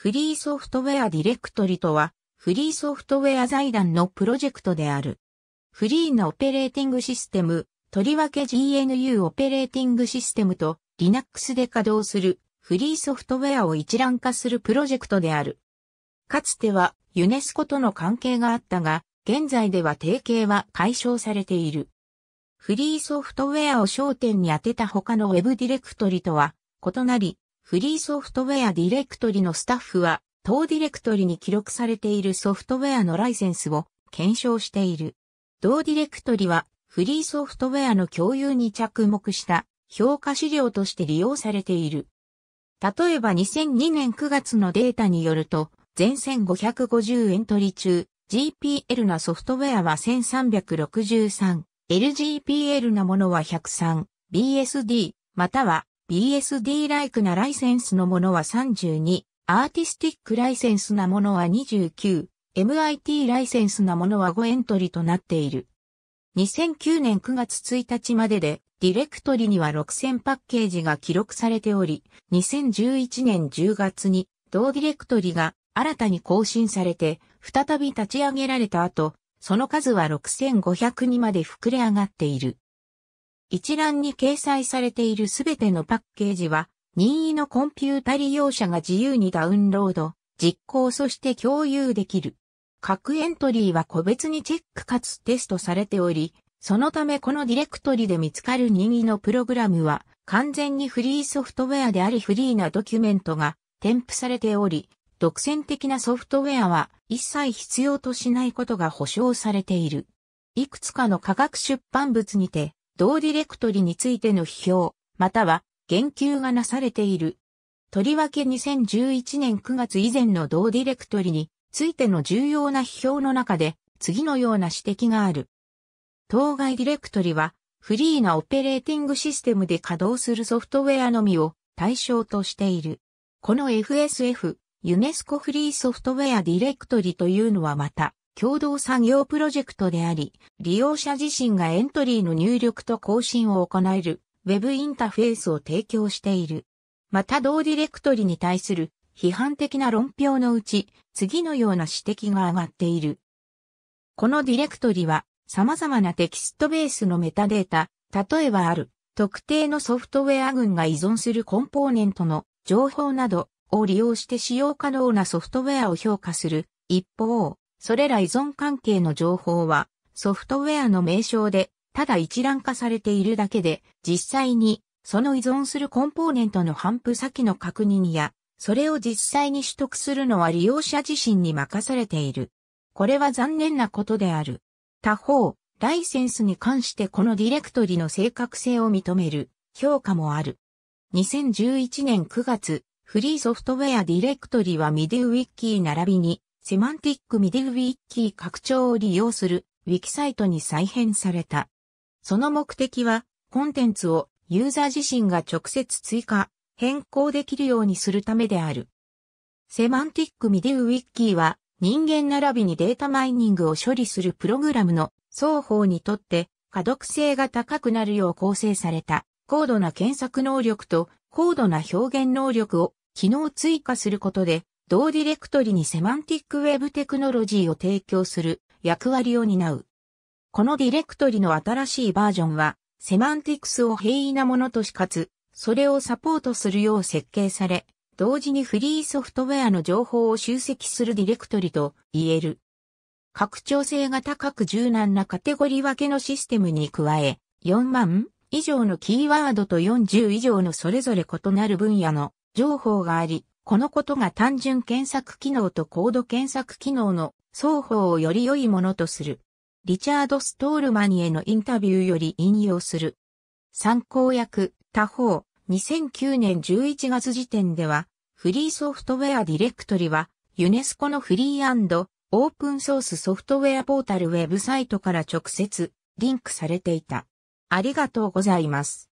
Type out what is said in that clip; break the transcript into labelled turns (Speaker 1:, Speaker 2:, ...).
Speaker 1: フリーソフトウェアディレクトリとは、フリーソフトウェア財団のプロジェクトである。フリーなオペレーティングシステム、とりわけ GNU オペレーティングシステムと Linux で稼働するフリーソフトウェアを一覧化するプロジェクトである。かつてはユネスコとの関係があったが、現在では提携は解消されている。フリーソフトウェアを焦点に当てた他のウェブディレクトリとは異なり、フリーソフトウェアディレクトリのスタッフは、当ディレクトリに記録されているソフトウェアのライセンスを検証している。同ディレクトリは、フリーソフトウェアの共有に着目した評価資料として利用されている。例えば2002年9月のデータによると、全1550エントリ中、GPL なソフトウェアは1363、LGPL なものは103、BSD、または BSD ライクなライセンスのものは32、アーティスティックライセンスなものは29、MIT ライセンスなものは5エントリーとなっている。2009年9月1日までで、ディレクトリには6000パッケージが記録されており、2011年10月に同ディレクトリが新たに更新されて、再び立ち上げられた後、その数は6500にまで膨れ上がっている。一覧に掲載されているすべてのパッケージは、任意のコンピュータ利用者が自由にダウンロード、実行そして共有できる。各エントリーは個別にチェックかつテストされており、そのためこのディレクトリで見つかる任意のプログラムは完全にフリーソフトウェアでありフリーなドキュメントが添付されており、独占的なソフトウェアは一切必要としないことが保証されている。いくつかの科学出版物にて同ディレクトリについての批評、または言及がなされている。とりわけ2011年9月以前の同ディレクトリについての重要な批評の中で次のような指摘がある。当該ディレクトリはフリーなオペレーティングシステムで稼働するソフトウェアのみを対象としている。この FSF、ユネスコフリーソフトウェアディレクトリというのはまた、共同作業プロジェクトであり、利用者自身がエントリーの入力と更新を行える Web インターフェースを提供している。また同ディレクトリに対する批判的な論評のうち、次のような指摘が上がっている。このディレクトリは様々なテキストベースのメタデータ、例えばある特定のソフトウェア群が依存するコンポーネントの情報などを利用して使用可能なソフトウェアを評価する。一方、それら依存関係の情報はソフトウェアの名称でただ一覧化されているだけで実際にその依存するコンポーネントの反布先の確認やそれを実際に取得するのは利用者自身に任されている。これは残念なことである。他方、ライセンスに関してこのディレクトリの正確性を認める評価もある。2011年9月、フリーソフトウェアディレクトリはミディウィッキー並びにセマンティックミディウィッキー拡張を利用するウィキサイトに再編された。その目的は、コンテンツをユーザー自身が直接追加、変更できるようにするためである。セマンティックミディウィッキーは、人間並びにデータマイニングを処理するプログラムの双方にとって可読性が高くなるよう構成された高度な検索能力と高度な表現能力を機能追加することで同ディレクトリにセマンティックウェブテクノロジーを提供する役割を担う。このディレクトリの新しいバージョンは、セマンティクスを平易なものとしかつ、それをサポートするよう設計され、同時にフリーソフトウェアの情報を集積するディレクトリと言える。拡張性が高く柔軟なカテゴリ分けのシステムに加え、4万以上のキーワードと40以上のそれぞれ異なる分野の情報があり、このことが単純検索機能と高度検索機能の双方をより良いものとする。リチャード・ストールマニへのインタビューより引用する。参考役、他方、2009年11月時点では、フリーソフトウェアディレクトリは、ユネスコのフリーオープンソースソフトウェアポータルウェブサイトから直接リンクされていた。ありがとうございます。